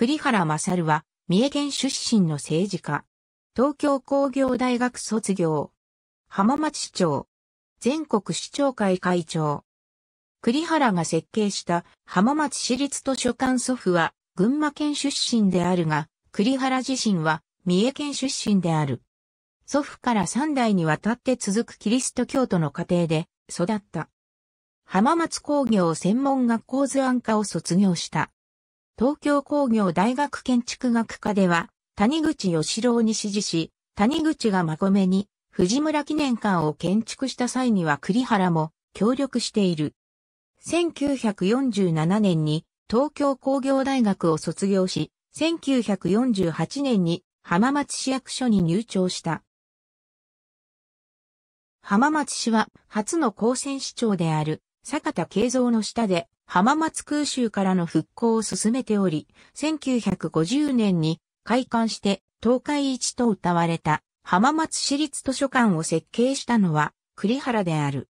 栗原勝は、三重県出身の政治家。東京工業大学卒業。浜松市長。全国市長会会長。栗原が設計した浜松市立図書館祖父は群馬県出身であるが、栗原自身は三重県出身である。祖父から三代にわたって続くキリスト教徒の家庭で育った。浜松工業専門学校図案科を卒業した。東京工業大学建築学科では、谷口義郎に指示し、谷口が孫めに藤村記念館を建築した際には栗原も協力している。1947年に東京工業大学を卒業し、1948年に浜松市役所に入庁した。浜松市は初の高専市長である坂田慶三の下で浜松空襲からの復興を進めており、1950年に開館して東海一と歌われた浜松市立図書館を設計したのは栗原である。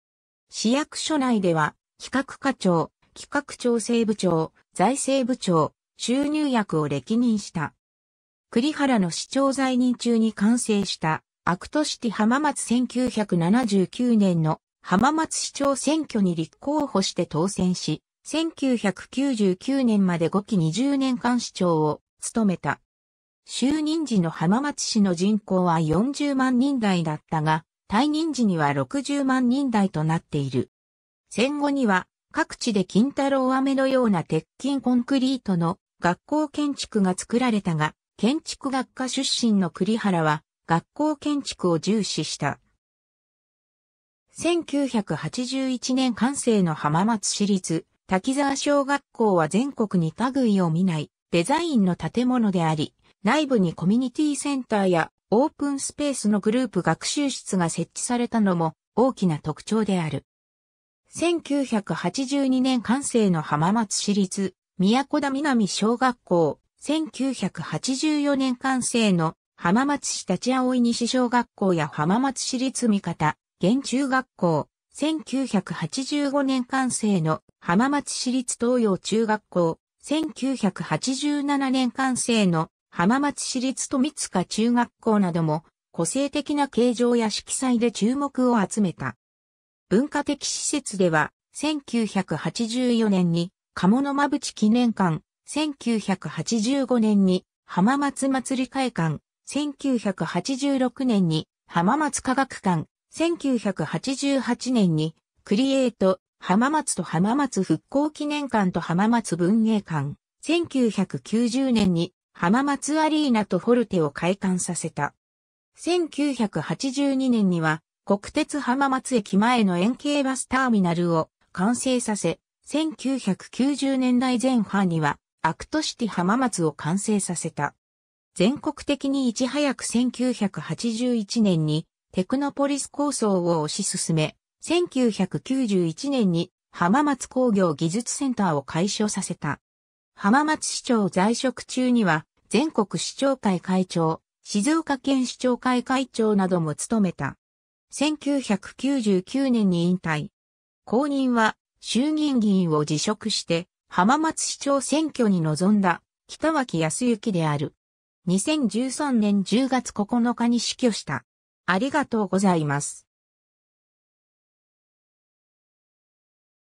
市役所内では企画課長、企画調整部長、財政部長、収入役を歴任した。栗原の市長在任中に完成したアクトシティ浜松1979年の浜松市長選挙に立候補して当選し、1999年まで5期20年間市長を務めた。就任時の浜松市の人口は40万人台だったが、退任時には60万人台となっている。戦後には各地で金太郎飴のような鉄筋コンクリートの学校建築が作られたが、建築学科出身の栗原は学校建築を重視した。1981年完成の浜松市立滝沢小学校は全国に類を見ないデザインの建物であり、内部にコミュニティセンターやオープンスペースのグループ学習室が設置されたのも大きな特徴である。1982年完成の浜松市立、宮古田南小学校、1984年完成の浜松市立葵西小学校や浜松市立三方、現中学校、1985年完成の浜松市立東洋中学校、1987年完成の浜松市立富塚中学校なども個性的な形状や色彩で注目を集めた。文化的施設では1984年に鴨の間淵記念館、1985年に浜松祭り会館、1986年に浜松科学館、1988年にクリエイト浜松と浜松復興記念館と浜松文芸館、1990年に浜松アリーナとフォルテを開館させた。1982年には国鉄浜松駅前の円形バスターミナルを完成させ、1990年代前半にはアクトシティ浜松を完成させた。全国的にいち早く1981年にテクノポリス構想を推し進め、1991年に浜松工業技術センターを解消させた。浜松市長在職中には全国市長会会長、静岡県市長会会長なども務めた。1999年に引退。後任は衆議院議員を辞職して浜松市長選挙に臨んだ北脇康幸である。2013年10月9日に死去した。ありがとうございます。